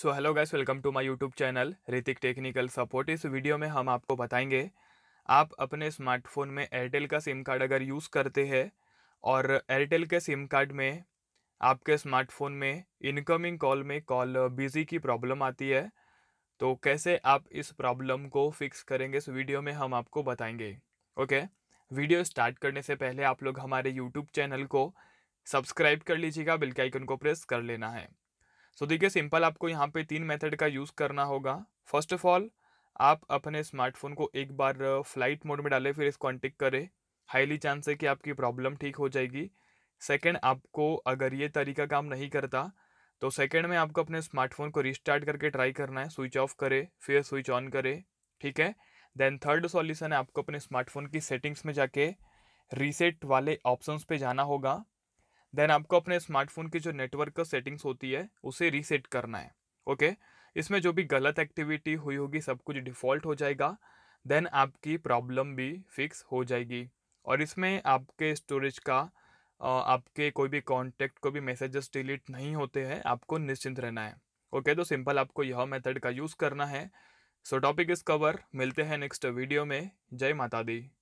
so hello guys welcome to my YouTube channel Hrithik technical support इस video में हम आपको बताएंगे आप अपने स्मार्टफोन में एयरटेल का सिम कार्ड अगर यूज़ करते हैं और एयरटेल के सिम कार्ड में आपके स्मार्टफोन में इनकमिंग कॉल में कॉल बिजी uh, की प्रॉब्लम आती है तो कैसे आप इस प्रॉब्लम को फिक्स करेंगे इस वीडियो में हम आपको बताएंगे ओके वीडियो स्टार्ट करने से पहले आप लोग हमारे यूट्यूब चैनल को सब्सक्राइब कर लीजिएगा बिल्कुल आइकन को प्रेस कर लेना है सो देखिए सिंपल आपको यहाँ पे तीन मेथड का यूज़ करना होगा फर्स्ट ऑफ ऑल आप अपने स्मार्टफोन को एक बार फ्लाइट uh, मोड में डालें फिर इसको अनटिक करें हाईली चांस है कि आपकी प्रॉब्लम ठीक हो जाएगी सेकंड आपको अगर ये तरीका काम नहीं करता तो सेकंड में आपको अपने स्मार्टफोन को रिस्टार्ट करके ट्राई करना है स्विच ऑफ करे फिर स्विच ऑन करे ठीक है देन थर्ड सॉल्यूशन है आपको अपने स्मार्टफोन की सेटिंग्स में जाके रीसेट वाले ऑप्शंस पे जाना होगा देन आपको अपने स्मार्टफोन की जो नेटवर्क का सेटिंग्स होती है उसे रीसेट करना है ओके इसमें जो भी गलत एक्टिविटी हुई होगी सब कुछ डिफ़ॉल्ट हो जाएगा देन आपकी प्रॉब्लम भी फिक्स हो जाएगी और इसमें आपके स्टोरेज का आपके कोई भी कॉन्टैक्ट को भी मैसेजेस डिलीट नहीं होते हैं आपको निश्चिंत रहना है ओके तो सिंपल आपको यह मेथड का यूज़ करना है सो टॉपिक इस कवर मिलते हैं नेक्स्ट वीडियो में जय माता दी